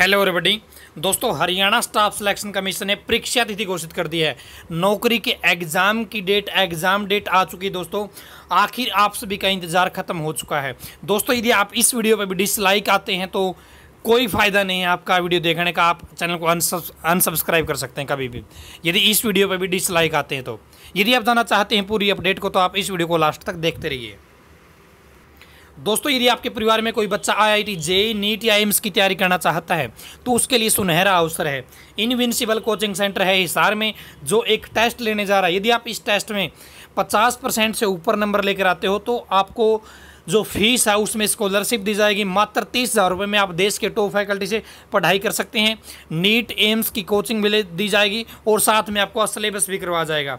hello everybody दोस्तों Haryana staff selection commission ने परीक्षा तिथि घोषित कर दी है नौकरी के एग्ज़ाम की डेट एग्ज़ाम डेट आ चुकी है दोस्तों आखिर आप सभी का इंतज़ार खत्म हो चुका है दोस्तों यदि आप इस वीडियो पर भी डिसलाइक आते हैं तो कोई फ़ायदा नहीं है आपका वीडियो देखने का आप चैनल को अनसब्सक्राइब कर सकते हैं कभी भी यदि इस वीडियो पर भी डिसलाइक आते हैं तो यदि आप जाना चाहते हैं पूरी अपडेट को तो आप इस वीडियो को लास्ट तक देखते रहिए दोस्तों यदि आपके परिवार में कोई बच्चा आईआईटी जेई नीट या एम्स की तैयारी करना चाहता है तो उसके लिए सुनहरा अवसर है इनविंसिबल कोचिंग सेंटर है हिसार में जो एक टेस्ट लेने जा रहा है यदि आप इस टेस्ट में 50 परसेंट से ऊपर नंबर लेकर आते हो तो आपको जो फीस है उसमें स्कॉलरशिप दी जाएगी मात्र तीस हज़ार रुपये में आप देश के टॉप फैकल्टी से पढ़ाई कर सकते हैं नीट एम्स की कोचिंग भी दी जाएगी और साथ में आपको सिलेबस भी करवाया जाएगा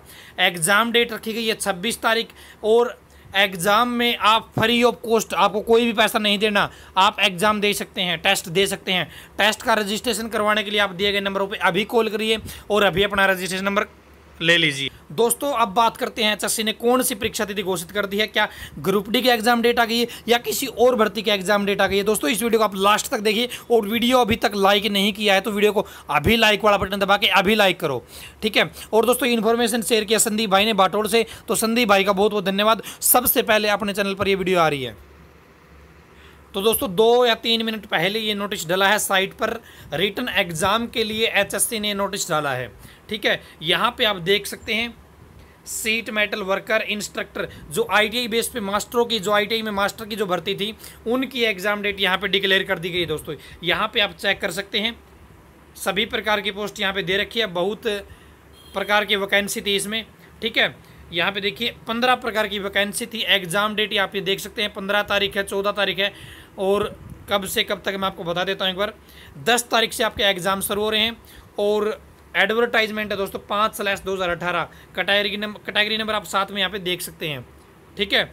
एग्ज़ाम डेट रखी गई है छब्बीस तारीख और एग्ज़ाम में आप फ्री ऑफ कॉस्ट आपको कोई भी पैसा नहीं देना आप एग्ज़ाम दे सकते हैं टेस्ट दे सकते हैं टेस्ट का रजिस्ट्रेशन करवाने के लिए आप दिए गए नंबरों पर अभी कॉल करिए और अभी अपना रजिस्ट्रेशन नंबर ले लीजिए दोस्तों अब बात करते हैं एच ने कौन सी परीक्षा तिथि घोषित कर दी है क्या ग्रुप डी के एग्जाम डेट आ गई है या किसी और भर्ती के एग्जाम डेट आ गई है दोस्तों इस वीडियो को आप लास्ट तक देखिए और वीडियो अभी तक लाइक नहीं किया है तो वीडियो को अभी लाइक वाला बटन दबा के अभी लाइक करो ठीक है और दोस्तों इन्फॉर्मेशन शेयर किया संदीप भाई ने बाटोड़ से तो संदीप भाई का बहुत बहुत धन्यवाद सबसे पहले अपने चैनल पर यह वीडियो आ रही है तो दोस्तों दो या तीन मिनट पहले ये नोटिस डाला है साइट पर रिटर्न एग्ज़ाम के लिए एचएससी ने नोटिस डाला है ठीक है यहाँ पे आप देख सकते हैं सीट मेटल वर्कर इंस्ट्रक्टर जो आईटीआई बेस पे मास्टरों की जो आईटीआई में मास्टर की जो भर्ती थी उनकी एग्जाम डेट यहाँ पे डिक्लेयर कर दी गई दोस्तों यहाँ पे आप चेक कर सकते हैं सभी प्रकार की पोस्ट यहाँ पे दे रखी है बहुत प्रकार की वैकेंसी थी इसमें ठीक है यहाँ पे देखिए पंद्रह प्रकार की वैकेंसी थी एग्जाम डेट आप ये देख सकते हैं पंद्रह तारीख है चौदह तारीख है और कब से कब तक मैं आपको बता देता हूँ एक बार दस तारीख से आपके एग्ज़ाम शुरू हो रहे हैं और एडवर्टाइजमेंट है दोस्तों पाँच स्लैश दो हज़ार अठारह कैटेगरी नंबर कैटेगरी नंबर आप साथ में यहाँ पे देख सकते हैं ठीक है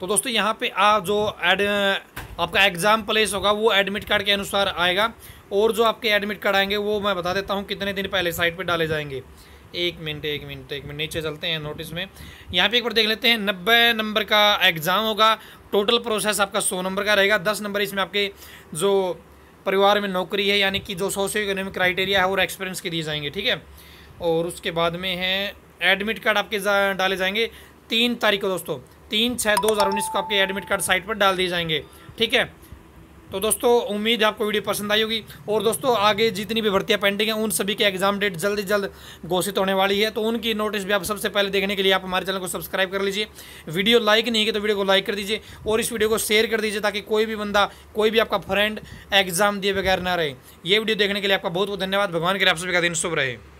तो दोस्तों यहाँ पे आप जो एड आपका एग्ज़ाम प्लेस होगा वो एडमिट कार्ड के अनुसार आएगा और जो आपके एडमिट कार्ड आएंगे वो मैं बता देता हूँ कितने दिन पहले साइट पर डाले जाएंगे एक मिनट एक मिनट एक मिनट नीचे चलते हैं नोटिस में यहाँ पे एक बार देख लेते हैं नब्बे नंबर का एग्ज़ाम होगा टोटल प्रोसेस आपका सौ नंबर का रहेगा दस नंबर इसमें आपके जो परिवार में नौकरी है यानी कि जो सोशो इकोनॉमिक क्राइटेरिया है और एक्सपीरियंस के दिए जाएंगे ठीक है और उसके बाद में है एडमिट कार्ड आपके जा, डाले जाएंगे तीन तारीख को दोस्तों तीन छः दो हज़ार उन्नीस को आपके एडमिट कार्ड साइट पर डाल दिए जाएंगे ठीक है तो दोस्तों उम्मीद है आपको वीडियो पसंद आई होगी और दोस्तों आगे जितनी भी भर्तियाँ पेंडिंग हैं उन सभी के एग्जाम डेट जल्द जल्द घोषित होने वाली है तो उनकी नोटिस भी आप सबसे पहले देखने के लिए आप हमारे चैनल को सब्सक्राइब कर लीजिए वीडियो लाइक नहीं है तो वीडियो को लाइक कर दीजिए और इस वीडियो को शेयर कर दीजिए ताकि कोई भी बंदा कोई भी आपका फ्रेंड एग्जाम दिए बगैर ना रहे ये वीडियो देखने के लिए आपका बहुत बहुत धन्यवाद भगवान के आप सभी का दिन शुभ रहे